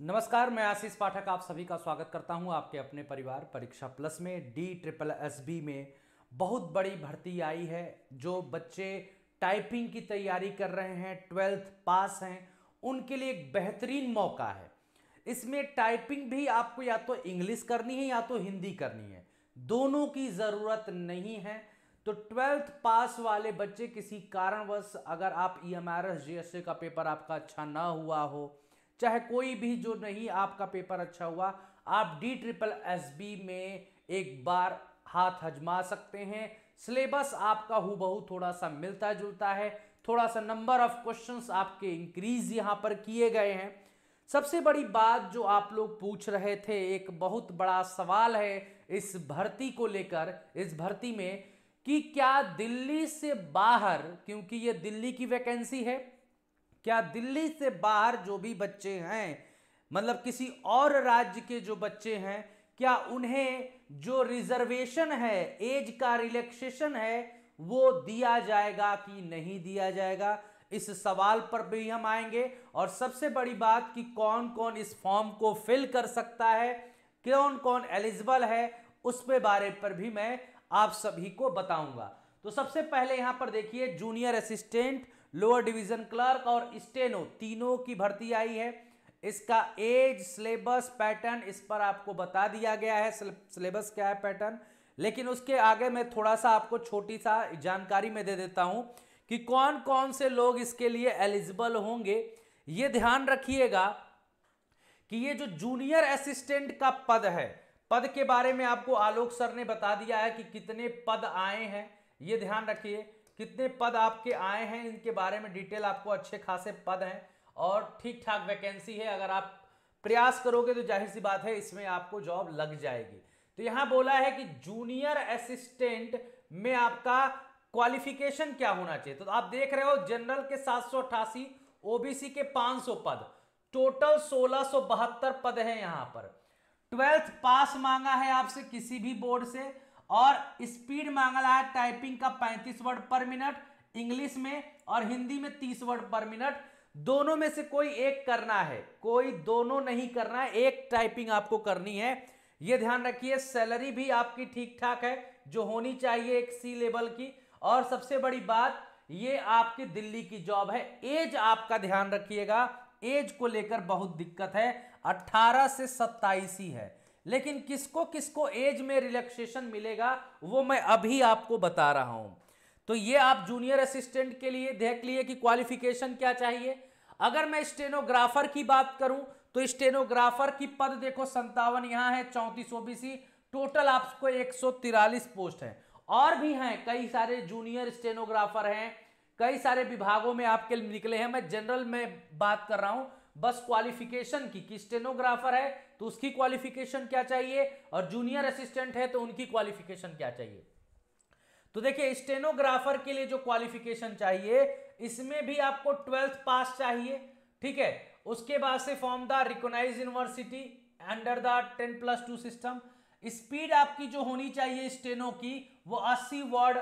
नमस्कार मैं आशीष पाठक आप सभी का स्वागत करता हूं आपके अपने परिवार परीक्षा प्लस में डी ट्रिपल एस बी में बहुत बड़ी भर्ती आई है जो बच्चे टाइपिंग की तैयारी कर रहे हैं ट्वेल्थ पास हैं उनके लिए एक बेहतरीन मौका है इसमें टाइपिंग भी आपको या तो इंग्लिश करनी है या तो हिंदी करनी है दोनों की ज़रूरत नहीं है तो ट्वेल्थ पास वाले बच्चे किसी कारणवश अगर आप E M R S G S A का पेपर आपका अच्छा ना हुआ हो चाहे कोई भी जो नहीं आपका पेपर अच्छा हुआ आप डी ट्रिपल एस बी में एक बार हाथ हजमा सकते हैं सिलेबस आपका बहु थोड़ा सा मिलता जुलता है थोड़ा सा नंबर ऑफ क्वेश्चंस आपके इंक्रीज यहाँ पर किए गए हैं सबसे बड़ी बात जो आप लोग पूछ रहे थे एक बहुत बड़ा सवाल है इस भर्ती को लेकर इस भर्ती में कि क्या दिल्ली से बाहर क्योंकि ये दिल्ली की वैकेंसी है क्या दिल्ली से बाहर जो भी बच्चे हैं मतलब किसी और राज्य के जो बच्चे हैं क्या उन्हें जो रिजर्वेशन है एज का रिलैक्सेशन है वो दिया जाएगा कि नहीं दिया जाएगा इस सवाल पर भी हम आएंगे और सबसे बड़ी बात कि कौन कौन इस फॉर्म को फिल कर सकता है कौन कौन एलिजिबल है उस पे बारे पर भी मैं आप सभी को बताऊंगा तो सबसे पहले यहां पर देखिए junior assistant lower division clerk और स्टेनो तीनों की भर्ती आई है इसका एज सिलेबस पैटर्न इस पर आपको बता दिया गया है सिलेबस क्या है पैटर्न लेकिन उसके आगे मैं थोड़ा सा आपको छोटी सा जानकारी में दे देता हूं कि कौन कौन से लोग इसके लिए एलिजिबल होंगे ये ध्यान रखिएगा कि ये जो जूनियर असिस्टेंट का पद है पद के बारे में आपको आलोक सर ने बता दिया है कि कितने पद आए हैं ये ध्यान रखिए कितने पद आपके आए हैं इनके बारे में डिटेल आपको अच्छे खासे पद हैं और ठीक ठाक वैकेंसी है अगर आप प्रयास करोगे तो जाहिर सी बात है इसमें आपको जॉब लग जाएगी तो यहां बोला है कि जूनियर असिस्टेंट में आपका क्वालिफिकेशन क्या होना चाहिए तो आप देख रहे हो जनरल के सात सौ अठासी ओबीसी के 500 पद टोटल बहत्तर पद है यहां पर ट्वेल्थ पास मांगा है आपसे किसी भी बोर्ड से और स्पीड मांगा है टाइपिंग का 35 वर्ड पर मिनट इंग्लिश में और हिंदी में 30 वर्ड पर मिनट दोनों में से कोई एक करना है कोई दोनों नहीं करना है एक टाइपिंग आपको करनी है यह ध्यान रखिए सैलरी भी आपकी ठीक ठाक है जो होनी चाहिए एक सी लेवल की और सबसे बड़ी बात ये आपकी दिल्ली की जॉब है एज आपका ध्यान रखिएगा एज को लेकर बहुत दिक्कत है 18 से 27 ही है लेकिन किसको किसको एज में रिलैक्सेशन मिलेगा वो मैं अभी आपको बता रहा हूं तो ये आप जूनियर असिस्टेंट के लिए देख लिए कि क्वालिफिकेशन क्या चाहिए अगर मैं स्टेनोग्राफर की बात करूं तो स्टेनोग्राफर की पद देखो संतावन यहां है चौंतीस ओबीसी टोटल आपको एक पोस्ट है और भी हैं कई सारे जूनियर स्टेनोग्राफर हैं कई सारे विभागों में आपके निकले हैं मैं जनरल में बात कर रहा हूं बस क्वालिफिकेशन की कि स्टेनोग्राफर है तो उसकी क्वालिफिकेशन क्या चाहिए और जूनियर असिस्टेंट है तो उनकी क्वालिफिकेशन क्या चाहिए तो देखिए स्टेनोग्राफर के लिए जो क्वालिफिकेशन चाहिए इसमें भी आपको ट्वेल्थ पास चाहिए ठीक है उसके बाद से from the recognise university under the ten plus two system speed आपकी जो होनी चाहिए स्टेनो की वो 80 वर्ड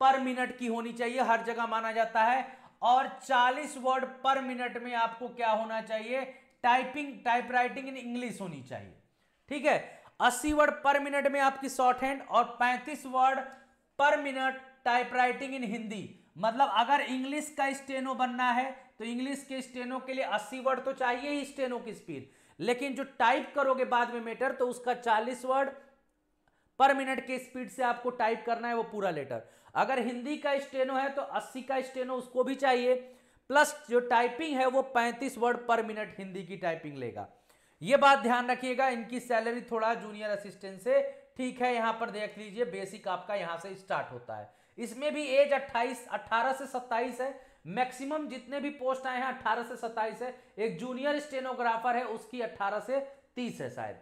पर मिनट की होनी चाहिए हर जगह माना जाता है और 40 वर्ड पर मिनट में आपको क्या होना चाहिए टाइपिंग टाइपराइटिंग इन इंग्लिश होनी चाहिए ठीक है 80 वर्ड पर मिनट में आपकी शॉर्ट हैंड और 35 वर्ड पर मिनट टाइपराइटिंग इन हिंदी मतलब अगर इंग्लिश का स्टेनो बनना है तो इंग्लिश के स्टेनो के लिए 80 वर्ड तो चाहिए ही स्टेनो की स्पीड लेकिन जो टाइप करोगे बाद में मेटर तो उसका 40 वर्ड पर मिनट के स्पीड से आपको टाइप करना है वो पूरा लेटर अगर हिंदी का स्टेनो है तो अस्सी का स्टेनो उसको भी चाहिए प्लस जो टाइपिंग है वो पैंतीस वर्ड पर मिनट हिंदी की टाइपिंग लेगा ये बात ध्यान रखिएगा इनकी सैलरी थोड़ा जूनियर असिस्टेंट से ठीक है यहां पर देख लीजिए बेसिक आपका यहां से स्टार्ट होता है इसमें भी एज 28 18 से 27 है मैक्सिमम जितने भी पोस्ट आए हैं 18 से 27 है एक जूनियर स्टेनोग्राफर है उसकी 18 से 30 है शायद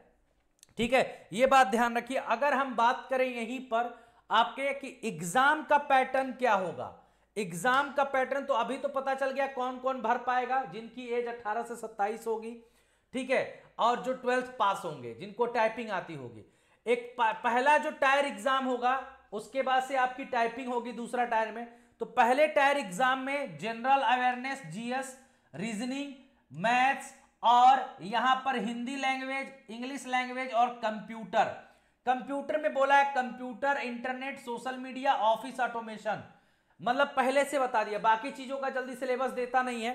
ठीक है ये बात ध्यान रखिए अगर हम बात करें यहीं पर आपके कि एग्जाम का पैटर्न क्या होगा एग्जाम का पैटर्न तो अभी तो पता चल गया कौन कौन भर पाएगा जिनकी एज 18 से 27 होगी ठीक है और जो ट्वेल्थ पास होंगे जिनको टाइपिंग आती होगी एक पहला जो टायर एग्जाम होगा उसके बाद से आपकी टाइपिंग होगी दूसरा टायर में तो पहले टायर एग्जाम में general awareness GS reasoning maths और यहां पर हिंदी लैंग्वेज इंग्लिश लैंग्वेज और कंप्यूटर कंप्यूटर में बोला है computer internet social media office automation मतलब पहले से बता दिया बाकी चीजों का जल्दी सिलेबस देता नहीं है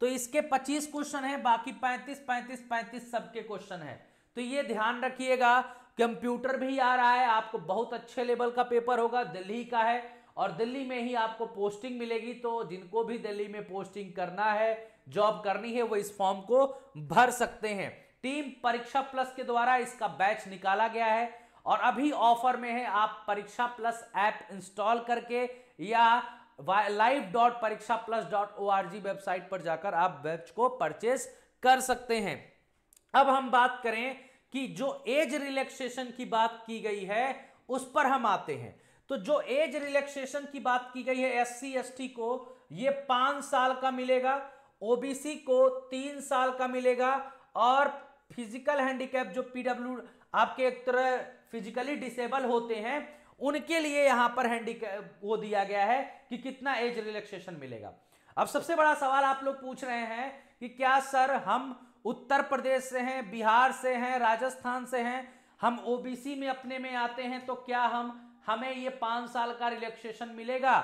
तो इसके 25 क्वेश्चन है बाकी 35 35 35 सबके क्वेश्चन है तो ये ध्यान रखिएगा कंप्यूटर भी आ रहा है आपको बहुत अच्छे लेवल का पेपर होगा दिल्ली का है और दिल्ली में ही आपको पोस्टिंग मिलेगी तो जिनको भी दिल्ली में पोस्टिंग करना है जॉब करनी है वो इस फॉर्म को भर सकते हैं टीम परीक्षा प्लस के द्वारा इसका बैच निकाला गया है और अभी ऑफर में है आप परीक्षा प्लस ऐप इंस्टॉल करके या live dot Pariksha plus dot O R G website पर जाकर आप बैच को परचेस कर सकते हैं अब हम बात करें कि जो एज रिलैक्सेशन की बात की गई है उस पर हम आते हैं तो जो एज रिलैक्सेशन की बात की गई है एस सी एस टी को ये पांच साल का मिलेगा ओबीसी को तीन साल का मिलेगा और फिजिकल हैंडीकैप जो पीडब्ल्यू आपके एक तरह फिजिकली डिसेबल होते हैं उनके लिए यहां पर हैंडीकैप वो दिया गया है कि कितना एज रिलैक्सेशन मिलेगा अब सबसे बड़ा सवाल आप लोग पूछ रहे हैं कि क्या सर हम उत्तर प्रदेश से हैं बिहार से हैं राजस्थान से हैं हम ओबीसी में अपने में आते हैं तो क्या हम हमें ये पांच साल का रिलैक्सेशन मिलेगा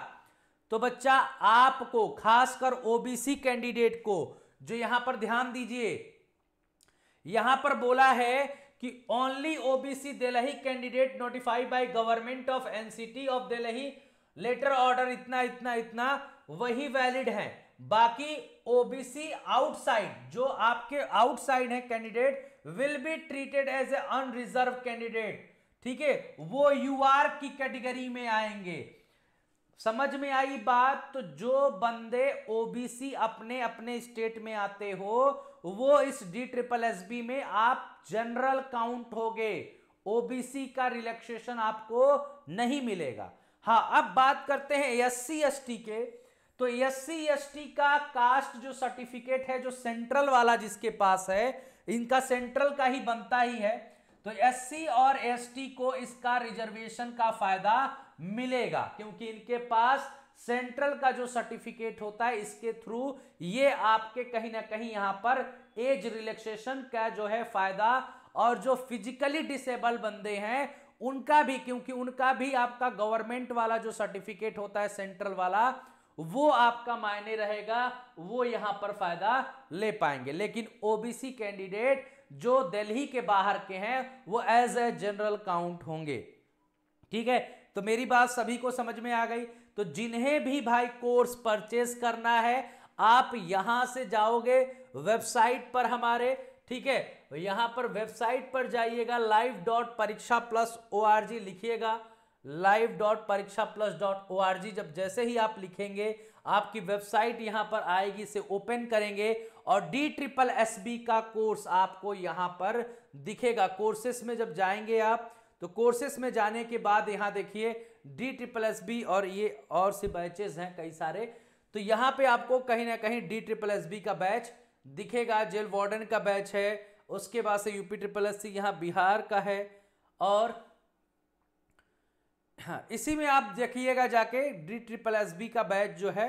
तो बच्चा आपको खासकर ओबीसी कैंडिडेट को जो यहां पर ध्यान दीजिए यहां पर बोला है कि only OBC Delhi candidate notified by government of NCT of Delhi letter order इतना इतना इतना वही वैलिड है बाकी ओबीसी आउटसाइड जो आपके आउटसाइड है candidate will be treated as a unreserve candidate ठीक है वो यूआर की कैटेगरी में आएंगे समझ में आई बात तो जो बंदे ओबीसी अपने अपने स्टेट में आते हो वो इस डी ट्रिपल एस बी में आप जनरल काउंट हो गए ओबीसी का रिलैक्सेशन आपको नहीं मिलेगा हाँ अब बात करते हैं एस सी एस टी के तो एस सी एस टी का कास्ट जो सर्टिफिकेट है जो सेंट्रल वाला जिसके पास है इनका सेंट्रल का ही बनता ही है तो एससी और एसटी को इसका रिजर्वेशन का फायदा मिलेगा क्योंकि इनके पास सेंट्रल का जो सर्टिफिकेट होता है इसके थ्रू ये आपके कहीं ना कहीं यहां पर एज रिलैक्सेशन का जो है फायदा और जो फिजिकली डिसेबल बंदे हैं उनका भी क्योंकि उनका भी आपका गवर्नमेंट वाला जो सर्टिफिकेट होता है सेंट्रल वाला वो आपका मायने रहेगा वो यहां पर फायदा ले पाएंगे लेकिन ओबीसी कैंडिडेट जो दिल्ली के बाहर के हैं वो एज ए जनरल काउंट होंगे ठीक है तो मेरी बात सभी को समझ में आ गई तो जिन्हें भी भाई कोर्स परचेस करना है आप यहां से जाओगे वेबसाइट पर हमारे ठीक है यहां पर वेबसाइट पर जाइएगा live dot Pariksha plus O R G लिखिएगा live dot Pariksha plus dot O R G जब जैसे ही आप लिखेंगे आपकी वेबसाइट यहां पर आएगी इसे ओपन करेंगे और डी ट्रिपल एस बी का कोर्स आपको यहां पर दिखेगा कोर्सेस में जब जाएंगे आप तो कोर्सेस में जाने के बाद यहाँ देखिए डी ट्रिपल एस बी और ये और से बैचेस हैं कई सारे तो यहाँ पे आपको कहीं ना कहीं डी ट्रिपल एस बी का बैच दिखेगा जेल वार्डन का बैच है उसके बाद से यूपी ट्रिपल एस सी यहाँ बिहार का है और हाँ इसी में आप देखिएगा जाके डी ट्रिपल एस बी का बैच जो है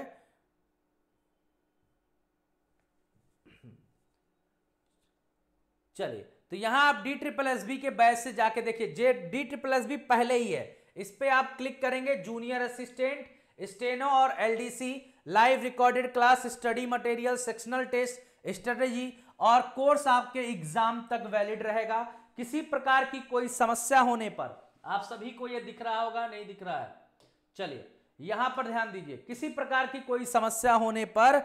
चलिए तो यहां आप डी ट्रिपल एस बी के बैच से जाके देखिए J D triple S B पहले ही है इस पर आप क्लिक करेंगे जूनियर असिस्टेंट स्टेनो और LDC live recorded class study material sectional test strategy और कोर्स आपके एग्जाम तक वैलिड रहेगा किसी प्रकार की कोई समस्या होने पर आप सभी को यह दिख रहा होगा नहीं दिख रहा है चलिए यहां पर ध्यान दीजिए किसी प्रकार की कोई समस्या होने पर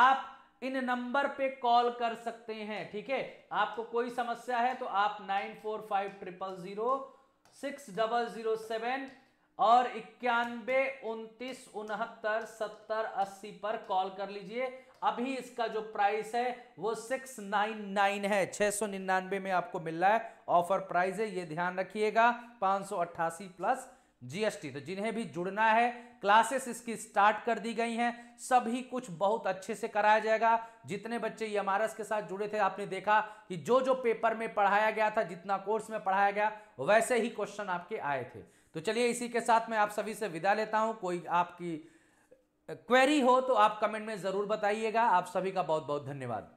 आप इन नंबर पे कॉल कर सकते हैं ठीक है आपको कोई समस्या है तो आप nine four five triple zero six double zero seven और इक्यानबे उनतीस उनहत्तर सत्तर अस्सी पर कॉल कर लीजिए अभी इसका जो प्राइस है वो सिक्स नाइन नाइन है छह सौ निन्यानवे में आपको मिल रहा है ऑफर प्राइस है ये ध्यान रखिएगा पांच सौ अट्ठासी प्लस जीएसटी तो जिन्हें भी जुड़ना है क्लासेस इसकी स्टार्ट कर दी गई हैं सभी कुछ बहुत अच्छे से कराया जाएगा जितने बच्चे ई e के साथ जुड़े थे आपने देखा कि जो जो पेपर में पढ़ाया गया था जितना कोर्स में पढ़ाया गया वैसे ही क्वेश्चन आपके आए थे तो चलिए इसी के साथ मैं आप सभी से विदा लेता हूं कोई आपकी क्वेरी हो तो आप कमेंट में ज़रूर बताइएगा आप सभी का बहुत बहुत धन्यवाद